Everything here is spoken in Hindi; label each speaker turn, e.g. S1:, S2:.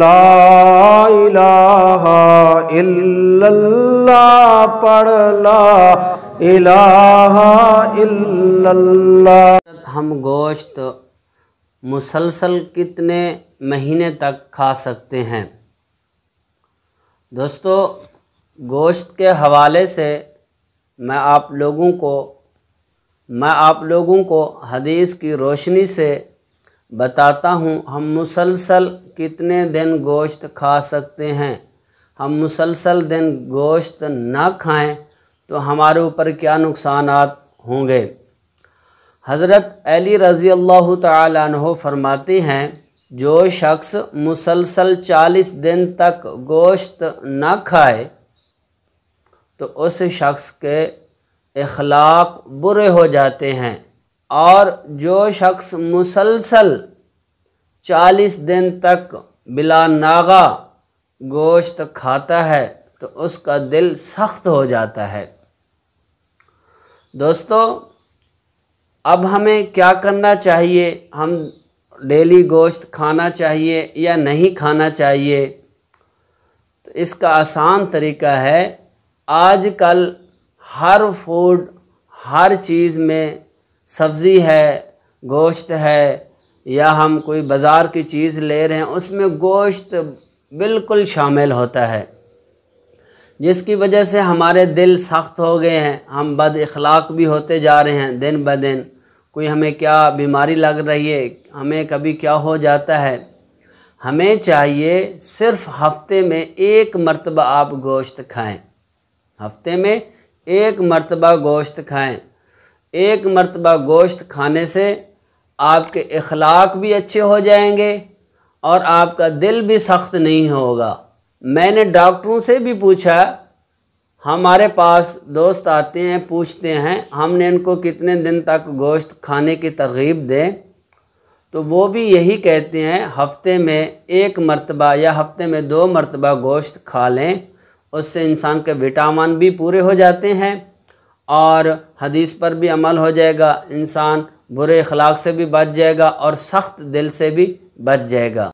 S1: ला इलाहा इल्लल्लाह पढ़ इलाहा इल्लल्लाह हम गोश्त मुसलसल कितने महीने तक खा सकते हैं दोस्तों गोश्त के हवाले से मैं आप लोगों को मैं आप लोगों को हदीस की रोशनी से बताता हूँ हम मुसलसल कितने दिन गोश्त खा सकते हैं हम मुसलसल दिन गोश्त ना खाएं तो हमारे ऊपर क्या नुकसान होंगे हज़रत अली रज़ी अल्लाह तह फरमाते हैं जो शख्स मुसलसल चालीस दिन तक गोश्त ना खाए तो उस शख्स के अखलाक बुरे हो जाते हैं और जो शख्स मुसलसल चालीस दिन तक बिला नागा गोश्त खाता है तो उसका दिल सख्त हो जाता है दोस्तों अब हमें क्या करना चाहिए हम डेली गोश्त खाना चाहिए या नहीं खाना चाहिए तो इसका आसान तरीका है आजकल हर फूड हर चीज़ में सब्ज़ी है गोश्त है या हम कोई बाज़ार की चीज़ ले रहे हैं उसमें गोश्त बिल्कुल शामिल होता है जिसकी वजह से हमारे दिल सख्त हो गए हैं हम बद अखलाक भी होते जा रहे हैं दिन ब दिन कोई हमें क्या बीमारी लग रही है हमें कभी क्या हो जाता है हमें चाहिए सिर्फ हफ्ते में एक मरतबा आप गोश्त खाएं हफ्ते में एक मरतबा गोश्त खाएं एक मरतबा गोश्त खाने से आपके अखलाक भी अच्छे हो जाएंगे और आपका दिल भी सख्त नहीं होगा मैंने डॉक्टरों से भी पूछा हमारे पास दोस्त आते हैं पूछते हैं हमने इनको कितने दिन तक गोश्त खाने की तरगीब दें तो वो भी यही कहते हैं हफ्ते में एक मरतबा या हफ्ते में दो मरतबा गोश्त खा लें उससे इंसान के विटामिन भी पूरे हो जाते हैं और हदीस पर भी अमल हो जाएगा इंसान बुरे अखलाक से भी बच जाएगा और सख्त दिल से भी बच जाएगा